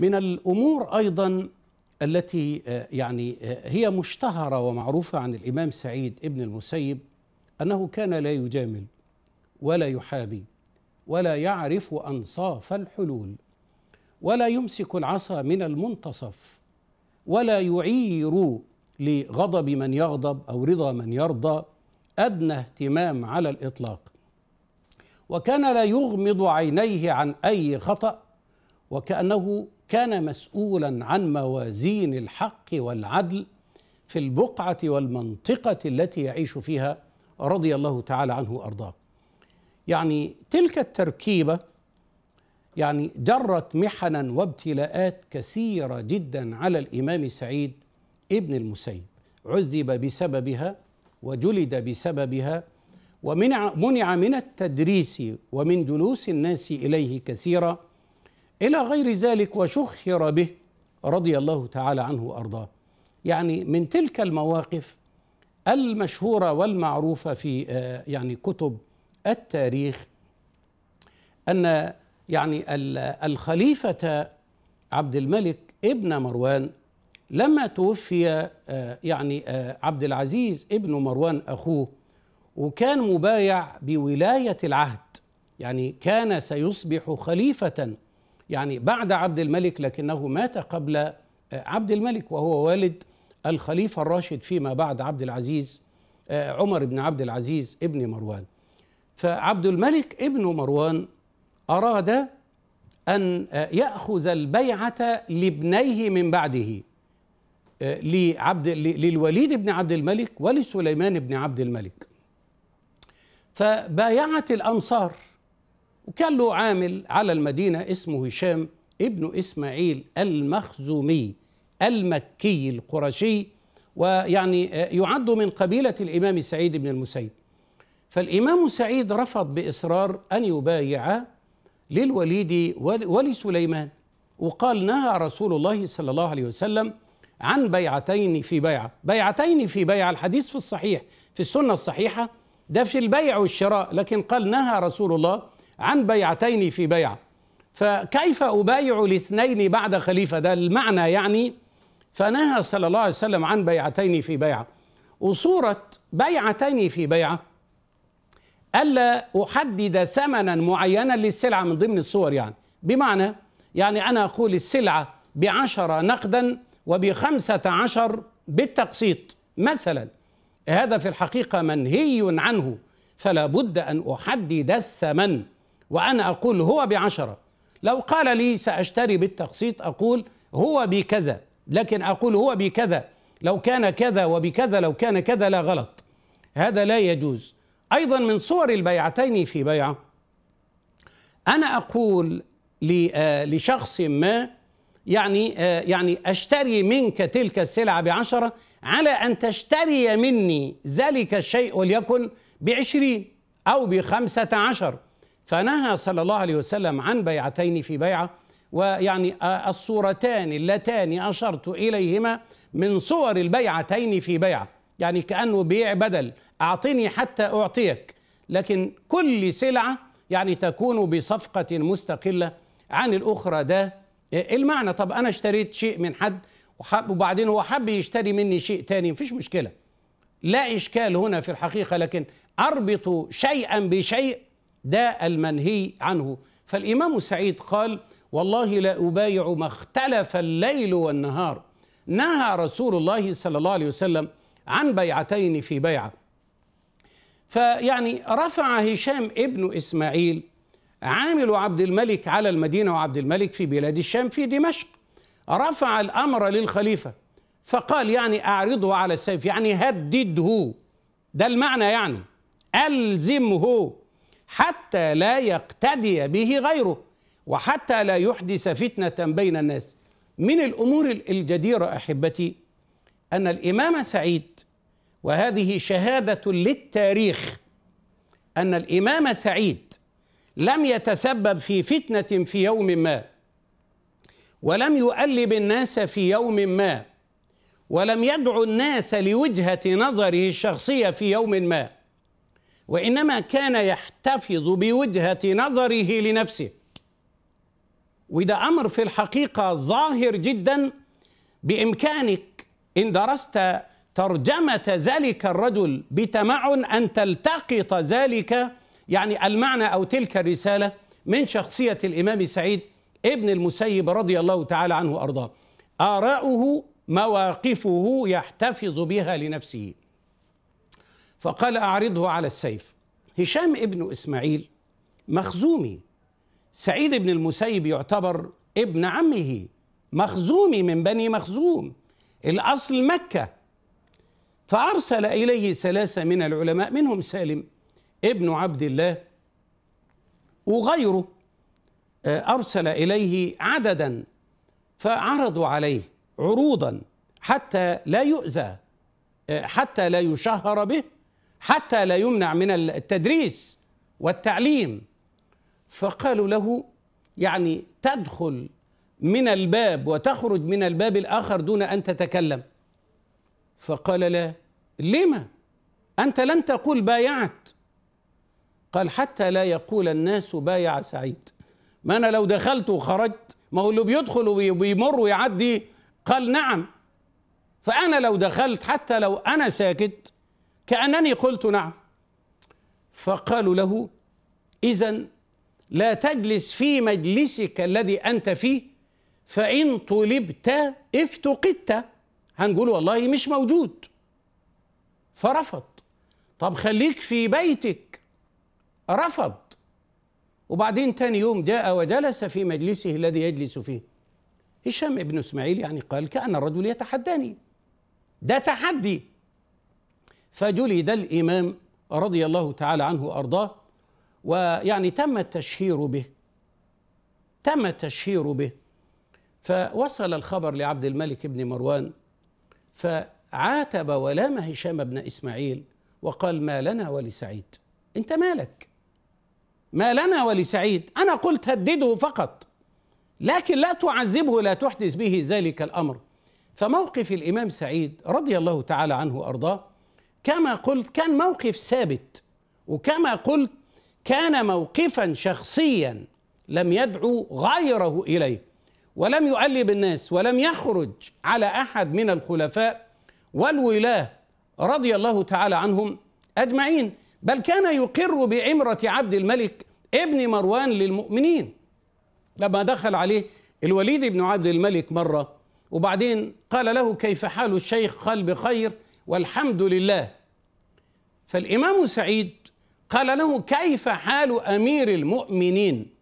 من الامور ايضا التي آه، يعني آه، هي مشتهره ومعروفه عن الامام سعيد ابن المسيب انه كان لا يجامل ولا يحابي ولا يعرف انصاف الحلول ولا يمسك العصا من المنتصف ولا يعير لغضب من يغضب او رضا من يرضى ادنى اهتمام على الاطلاق وكان لا يغمض عينيه عن اي خطا وكأنه كان مسؤولا عن موازين الحق والعدل في البقعة والمنطقة التي يعيش فيها رضي الله تعالى عنه وأرضاه يعني تلك التركيبة يعني جرت محنا وابتلاءات كثيرة جدا على الإمام سعيد ابن المسيب عذب بسببها وجلد بسببها ومنع منع من التدريس ومن جلوس الناس إليه كثيرا إلى غير ذلك وشخر به رضي الله تعالى عنه وأرضاه يعني من تلك المواقف المشهورة والمعروفة في آه، يعني كتب التاريخ أن يعني الخليفة عبد الملك ابن مروان لما توفي آه، يعني آه، عبد العزيز ابن مروان أخوه وكان مبايع بولاية العهد يعني كان سيصبح خليفة يعني بعد عبد الملك لكنه مات قبل آه، عبد الملك وهو والد الخليفة الراشد فيما بعد عبد العزيز آه، عمر بن عبد العزيز ابن مروان فعبد الملك ابن مروان أراد أن آه، يأخذ البيعة لابنيه من بعده لعبد للوليد بن عبد الملك ولسليمان بن عبد الملك فبايعت الأنصار وكان له عامل على المدينة اسمه هشام ابن إسماعيل المخزومي المكي القرشي ويعني يعد من قبيلة الإمام سعيد بن المسيب فالإمام سعيد رفض بإصرار أن يبايع للوليد ولسليمان وقال نهى رسول الله صلى الله عليه وسلم عن بيعتين في بيعة بيعتين في بيعة الحديث في الصحيح في السنة الصحيحة ده في البيع والشراء لكن قال نهى رسول الله عن بيعتين في بيعة فكيف أبايع الاثنين بعد خليفة ده المعنى يعني فنهى صلى الله عليه وسلم عن بيعتين في بيعة وصورة بيعتين في بيعة ألا أحدد ثمنا معينا للسلعة من ضمن الصور يعني بمعنى يعني أنا أقول السلعة بعشرة نقدا وبخمسة عشر بالتقسيط مثلا هذا في الحقيقة منهي عنه فلا بد أن أحدد الثمن وأنا أقول هو بعشرة لو قال لي سأشتري بالتقسيط أقول هو بكذا لكن أقول هو بكذا لو كان كذا وبكذا لو كان كذا لا غلط هذا لا يجوز أيضا من صور البيعتين في بيعة أنا أقول آه، لشخص ما يعني آه، يعني أشتري منك تلك السلعة بعشرة على أن تشتري مني ذلك الشيء وليكن بعشرين أو بخمسة عشر فنهى صلى الله عليه وسلم عن بيعتين في بيعه ويعني الصورتان اللتان اشرت اليهما من صور البيعتين في بيعه يعني كانه بيع بدل اعطني حتى اعطيك لكن كل سلعه يعني تكون بصفقه مستقله عن الاخرى ده المعنى طب انا اشتريت شيء من حد وبعدين هو حب يشتري مني شيء تاني مفيش مشكله لا اشكال هنا في الحقيقه لكن اربط شيئا بشيء ده المنهي عنه فالامام سعيد قال والله لا ابايع ما اختلف الليل والنهار نهى رسول الله صلى الله عليه وسلم عن بيعتين في بيعه فيعني رفع هشام ابن اسماعيل عامل عبد الملك على المدينه وعبد الملك في بلاد الشام في دمشق رفع الامر للخليفه فقال يعني اعرضه على السيف يعني هدده ده المعنى يعني الزمه حتى لا يقتدي به غيره وحتى لا يحدث فتنة بين الناس من الأمور الجديرة أحبتي أن الإمام سعيد وهذه شهادة للتاريخ أن الإمام سعيد لم يتسبب في فتنة في يوم ما ولم يؤلب الناس في يوم ما ولم يدعو الناس لوجهة نظره الشخصية في يوم ما وإنما كان يحتفظ بوجهة نظره لنفسه وده أمر في الحقيقة ظاهر جدا بإمكانك إن درست ترجمة ذلك الرجل بتمعن أن تلتقط ذلك يعني المعنى أو تلك الرسالة من شخصية الإمام سعيد ابن المسيب رضي الله تعالى عنه أرضاه آراؤه مواقفه يحتفظ بها لنفسه فقال أعرضه على السيف هشام ابن إسماعيل مخزومي سعيد بن المسيب يعتبر ابن عمه مخزومي من بني مخزوم الأصل مكة فأرسل إليه ثلاثة من العلماء منهم سالم ابن عبد الله وغيره آه، أرسل إليه عددا فعرضوا عليه عروضا حتى لا يؤذى آه، حتى لا يشهر به حتى لا يمنع من التدريس والتعليم فقالوا له يعني تدخل من الباب وتخرج من الباب الاخر دون ان تتكلم فقال لا لما انت لن تقول بايعت قال حتى لا يقول الناس بايع سعيد ما انا لو دخلت وخرجت ما هو اللي بيدخل وبيمر ويعدي قال نعم فانا لو دخلت حتى لو انا ساكت كأنني قلت نعم فقالوا له إذا لا تجلس في مجلسك الذي أنت فيه فإن طلبت افتقدت هنقول والله مش موجود فرفض طب خليك في بيتك رفض وبعدين تاني يوم جاء وجلس في مجلسه الذي يجلس فيه هشام ابن اسماعيل يعني قال كأن الرجل يتحداني ده تحدي فجلد الإمام رضي الله تعالى عنه وأرضاه ويعني تم التشهير به تم التشهير به فوصل الخبر لعبد الملك بن مروان فعاتب ولام هشام بن إسماعيل وقال ما لنا ولسعيد أنت مالك ما لنا ولسعيد أنا قلت هدده فقط لكن لا تعذبه لا تحدث به ذلك الأمر فموقف الإمام سعيد رضي الله تعالى عنه وأرضاه كما قلت كان موقف ثابت وكما قلت كان موقفا شخصيا لم يدعو غيره اليه ولم يؤلب الناس ولم يخرج على احد من الخلفاء والولاه رضي الله تعالى عنهم اجمعين بل كان يقر بعمره عبد الملك ابن مروان للمؤمنين لما دخل عليه الوليد بن عبد الملك مره وبعدين قال له كيف حال الشيخ قال بخير والحمد لله فالامام سعيد قال له كيف حال امير المؤمنين